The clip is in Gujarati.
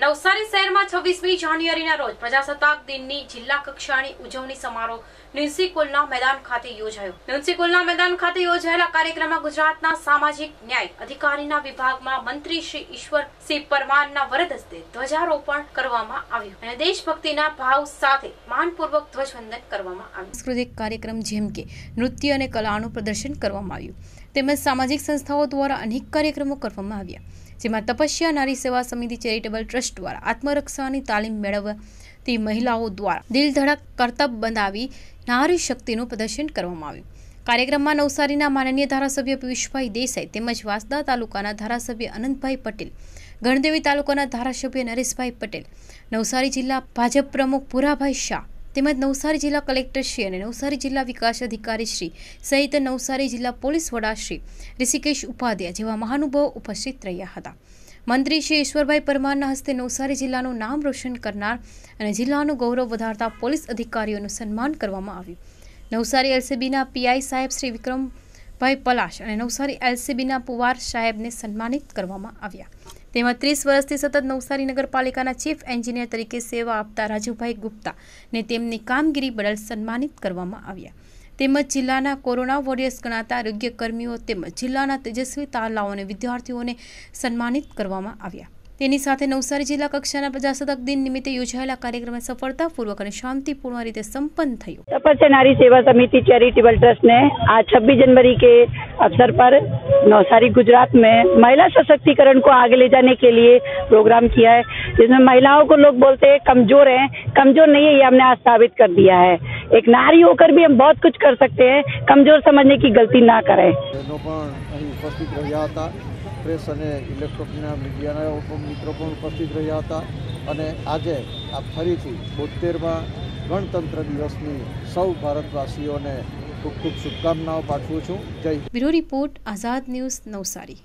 નવસારી શહેરમાં છવ્વીસમી જાન્યુઆરીના રોજ પ્રજાસત્તાક દિનની જિલ્લા કક્ષાની ઉજવણી સમારોહ મ્યુનિસિપલના મેદાન ખાતે યોજાયો મ્યુનિસિપલના મેદાન ખાતે યોજાયેલા કાર્યક્રમમાં ગુજરાતના સામાજિક ન્યાય અધિકારીના વિભાગમાં મંત્રી શ્રી ઈશ્વર સિંહ પરમારના વરદ હસ્તે ધ્વજારોપણ કરવામાં અને દેશભક્તિના ભાવ સાથે માનપૂર્વક ધ્વજવંદન કરવામાં આવ્યું સાંસ્કૃતિક કાર્યક્રમ જેમ કે નૃત્ય અને કલાનું પ્રદર્શન કરવામાં આવ્યું તેમજ સામાજિક સંસ્થાઓ દ્વારા અનેક કાર્યક્રમો કરવામાં આવ્યા જેમાં તપસ્યા નારી સેવા સમિતિ ચેરિટેબલ ટ્રસ્ટ દ્વારા આત્મરક્ષાની તાલીમ મેળવતી મહિલાઓ દ્વારા દિલ ધડક કરતબ બંધાવી નારી શક્તિનું પ્રદર્શન કરવામાં આવ્યું કાર્યક્રમમાં નવસારીના માનનીય ધારાસભ્ય પિયુષભાઈ દેસાઈ તેમજ વાસદા તાલુકાના ધારાસભ્ય અનંતભાઈ પટેલ ગણદેવી તાલુકાના ધારાસભ્ય નરેશભાઈ પટેલ નવસારી જિલ્લા ભાજપ પ્રમુખ પુરાભાઈ શાહ તેમજ નવસારી જિલ્લા કલેક્ટર શ્રી અને નવસારી જિલ્લા વિકાસ અધિકારી શ્રી સહિત નવસારી જિલ્લા પોલીસ વડાશ્રી શ્રી ઋષિકેશ ઉપાધ્યાય જેવા મહાનુભાવો ઉપસ્થિત રહ્યા હતા મંત્રી શ્રી ઈશ્વરભાઈ પરમારના હસ્તે નવસારી જિલ્લાનું નામ રોશન કરનાર અને જિલ્લાનું ગૌરવ વધારતા પોલીસ અધિકારીઓનું સન્માન કરવામાં આવ્યું નવસારી એલસીબીના પીઆઈ સાહેબ શ્રી વિક્રમભાઈ પલાશ અને નવસારી એલસીબીના પુવાર સાહેબને સન્માનિત કરવામાં આવ્યા તેમાં ત્રીસ વર્ષથી સતત નવસારી નગરપાલિકાના ચીફ એન્જિનિયર તરીકે સેવા આપતા રાજુભાઈ ગુપ્તા ને તેમની કામગીરી બદલ સન્માનિત કરવામાં આવ્યા તેમજ જિલ્લાના કોરોના વોરિયર્સ ગણાતા આરોગ્ય કર્મીઓ તેમજ જિલ્લાના તેજસ્વી તાલાઓને વિદ્યાર્થીઓને સન્માનિત કરવામાં આવ્યા તેની સાથે નૌસરી જિલ્લા કક્ષાના 50 સદક દિન નિમિત્તે યોજાયેલા કાર્યક્રમ સફળતાપૂર્વક અને શાંતિપૂર્ણ રીતે સંપન્ન થયો. તપસનારી સેવા સમિતિ ચેરિટેબલ ટ્રસ્ટને આ 26 જાન્યુઆરી કે અવસર પર નૌસરી ગુજરાતમાં મહિલા સશક્તિકરણને આગળ લેજાને કે લિયે પ્રોગ્રામ કિયા હે. जिसमें महिलाओं को लोग बोलते हैं कमजोर है कमजोर नहीं है ये हमने आज साबित कर दिया है एक नारी होकर भी हम बहुत कुछ कर सकते हैं कमजोर समझने की गलती ना करें उपस्थित રહ્યા હતા પ્રેસ અને ઇલેક્ટ્રોનિકના મીડિયાના મિત્રો પણ ઉપસ્થિત રહ્યા હતા અને આજે આ ફરીથી બોતેરમાં ગણતંત્ર દિવસની સૌ ભારતવાસીઓને ખૂબ ખૂબ શુભકામનાઓ પાઠવું છું જય bureau report Azad news Navsari